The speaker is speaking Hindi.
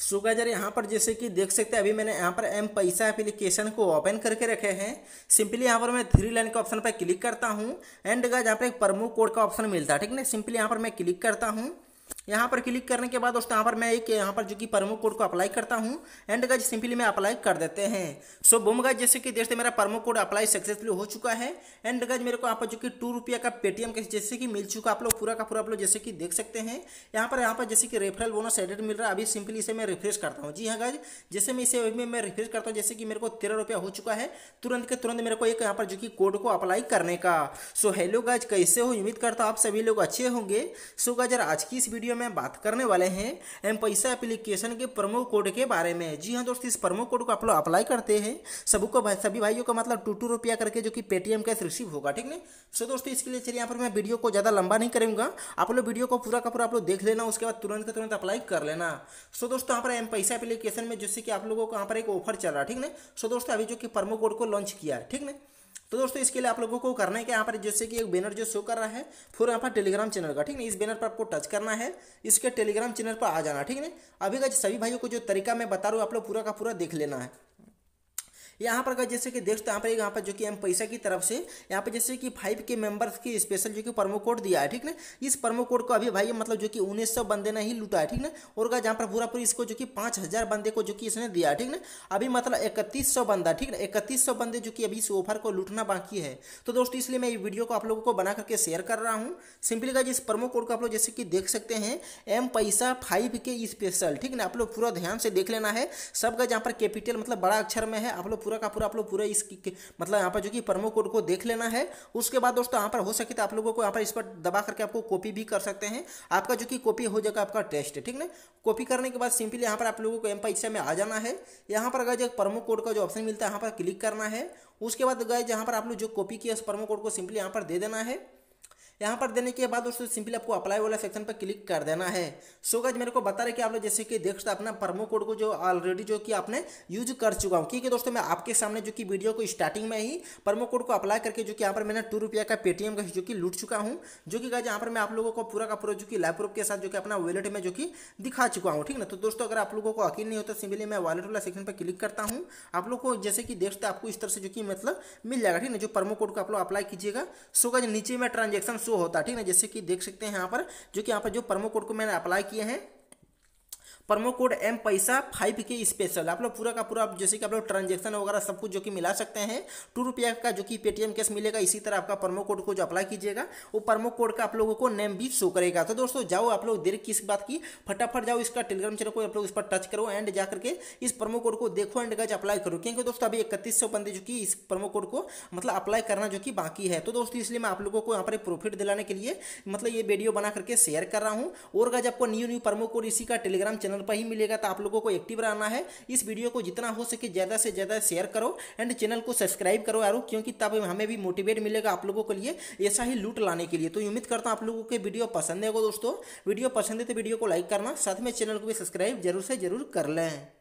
सो गाजर यहाँ पर जैसे कि देख सकते हैं अभी मैंने यहाँ पर एम पैसा एप्लीकेशन को ओपन करके रखे हैं सिंपली यहाँ पर मैं थ्री लाइन के ऑप्शन पर क्लिक करता हूँ एंड गाज यहाँ पर एक प्रमो कोड का ऑप्शन मिलता है ठीक है ना सिंपली यहाँ पर मैं क्लिक करता हूँ यहाँ पर क्लिक करने के बाद दोस्तों यहाँ पर मैं एक यहाँ पर जो कि प्रमो कोड को अप्लाई करता हूँ एंड गज सिंपली मैं अप्लाई कर देते हैं सो बोम गज जैसे कि देखते मेरा प्रमो कोड अप्लाई सक्सेसफुल हो चुका है एंड गज मेरे को यहाँ पर जो कि टू रुपया का पेटीएम जैसे कि मिल चुका आप लोग पूरा का पूरा आप लोग जैसे कि देख सकते हैं यहाँ पर यहाँ पर जैसे कि रेफरल बोनस एडेड मिल रहा है अभी सिंपली इसे मैं रिफ्रेश करता हूँ जी हाँ गज जैसे मैं इसे मैं रिफ्रेश करता हूँ जैसे कि मेरे को तेरह रुपया हो चुका है तुरंत के तुरंत मेरे को एक यहाँ पर जो कि कोड को अप्लाई करने का सो हेलो गज कैसे हो उम्मीद करता हूँ आप सभी लोग अच्छे होंगे सो गजर आज की इस वीडियो वीडियो में बात करने वाले हैं एम पैसा एप्लीकेशन के प्रमो कोड के बारे में जी हाँ दोस्तों इस प्रमो कोड को आप लोग अप्लाई करते हैं सबको भाई सभी भाइयों का मतलब टू टू रुपया करके जो कि पेटीएम कैश रिसीव होगा ठीक है सो दोस्तों इसके लिए चलिए यहाँ पर मैं वीडियो को ज़्यादा लंबा नहीं करूँगा आप लोग वीडियो को पूरा का पूरा आप लोग देख लेना उसके बाद तुरंत तुरंत अप्लाई कर लेना सो दोस्तों यहाँ पर एम पैसा एप्लीकेशन में जैसे कि आप लोगों को यहाँ पर एक ऑफर चल रहा है ठीक है सो दोस्तों अभी जो कि प्रमो कोड को लॉन्च किया है ठीक है तो दोस्तों इसके लिए आप लोगों को करना है कि यहाँ पर जैसे कि एक बैनर जो शो कर रहा है फिर यहाँ पर टेलीग्राम चैनल का ठीक है इस बैनर पर आपको टच करना है इसके टेलीग्राम चैनल पर आ जाना ठीक है अभी का सभी भाइयों को जो तरीका मैं बता रहा हूँ आप लोग पूरा का पूरा देख लेना है यहाँ पर जैसे कि देख सकते यहाँ पर यहाँ पर जो कि एम पैसा की तरफ से यहाँ पर जैसे कि फाइव के मेंबर्स की स्पेशल जो कि प्रमो कोड दिया है ठीक ना इस प्रमो कोड को अभी भाई मतलब जो कि उन्नीस सौ बंदे ने ही लूटा है ठीक ना और जहाँ पर पूरा पूरी इसको जो कि पाँच हज़ार बंदे को जो कि इसने दिया ठीक ना अभी मतलब इकतीस सौ बंदा ठीक ना इकतीस सौ बंदे जो कि अभी इस ऑफर को लूटना बाकी है तो दोस्तों इसलिए मैं ये वीडियो को आप लोगों को बना करके शेयर कर रहा हूँ सिंपली का इस प्रमो कोड को आप लोग जैसे कि देख सकते हैं एम पैसा फाइव के स्पेशल ठीक ना आप लोग पूरा ध्यान से देख लेना है सबका जहाँ पर कैपिटल मतलब बड़ा अक्षर में है आप लोग पूरा का पूरा आप लोग पूरा इस मतलब यहाँ पर जो कि प्रमो कोड को देख लेना है उसके बाद दोस्तों यहाँ पर हो सके तो आप लोगों को यहाँ पर इस पर दबा करके आपको कॉपी भी कर सकते हैं आपका जो कि कॉपी हो जाएगा आपका टेस्ट ठीक ना कॉपी करने के बाद सिंपली यहाँ पर आप लोगों को एम परीक्षा में आ जाना है यहाँ पर अगर जो प्रमो कोड का जो ऑप्शन मिलता है यहाँ पर क्लिक करना है उसके बाद गए जहाँ पर आप लोग जो कॉपी किया उस प्रमो कोड को सिंपली यहाँ पर दे देना है यहाँ पर देने के बाद दोस्तों सिंपली आपको अप्लाई वाला सेक्शन पर क्लिक कर देना है सो गज मेरे को बता रहे कि आप लोग जैसे कि देख सकते अपना प्रमो कोड को जो ऑलरेडी जो कि आपने यूज कर चुका हूँ क्योंकि दोस्तों मैं आपके सामने जो कि वीडियो को स्टार्टिंग में ही प्रमो कोड को अप्लाई करके जो कि यहाँ पर मैंने टू रुपया का पेटीएम का जो कि लूट चुका हूँ जो कि गज यहाँ पर मैं आप लोगों को पूरा का पूरा जो कि लाइव प्रूफ के साथ जो कि अपना वॉलेट में जो कि दिखा चुका हूँ ठीक ना तो दोस्तों अगर आप लोगों को यकीन नहीं होता तो सिंपली मैं वॉलेट वाला सेक्शन पर क्लिक करता हूँ आप लोग को जैसे कि सकते आपको इस तरह से जो कि मतलब मिल जाएगा ठीक ना जो प्रमो कोड को आप लोग अप्लाई कीजिएगा सो गज नीचे में ट्रांजेक्शन शो होता है ठीक है जैसे कि देख सकते हैं यहाँ पर जो कि यहाँ पर जो प्रमो कोड को मैंने अप्लाई किए हैं प्रमो कोड एम पैसा फाइव के स्पेशल आप लोग पूरा का पूरा जैसे कि आप लोग ट्रांजेक्शन वगैरह सब कुछ जो कि मिला सकते हैं टू रुपया का जो कि पेटीएम कैश मिलेगा इसी तरह आपका प्रमो कोड को जो अप्लाई कीजिएगा वो प्रमो कोड का आप लोगों को नेम भी शो करेगा तो दोस्तों जाओ आप लोग देर किस बात की फटाफट जाओ इसका टेलीग्राम चैनल को आप लोग इस पर टच करो एंड जा करके इस प्रमो कोड को देखो एंड गज अप्लाई करो क्योंकि दोस्तों अभी इकतीस सौ बंदे जो कि इस प्रमो कोड को मतलब अप्लाई करना जो कि बाकी है तो दोस्तों इसलिए मैं आप लोगों को यहाँ पर प्रॉफिट दिलाने के लिए मतलब ये वीडियो बना करके शेयर कर रहा हूँ और गज आपको न्यू न्यू प्रमो कोड इसी का टेलीग्राम चैनल चैनल पर ही मिलेगा तो आप लोगों को एक्टिव रहना है इस वीडियो को जितना हो सके ज़्यादा से ज़्यादा शेयर करो एंड चैनल को सब्सक्राइब करो यारो क्योंकि तब हमें भी मोटिवेट मिलेगा आप लोगों के लिए ऐसा ही लूट लाने के लिए तो उम्मीद करता हूँ आप लोगों के वीडियो पसंद है दोस्तों वीडियो पसंद है तो वीडियो को लाइक करना साथ में चैनल को भी सब्सक्राइब जरूर से जरूर कर लें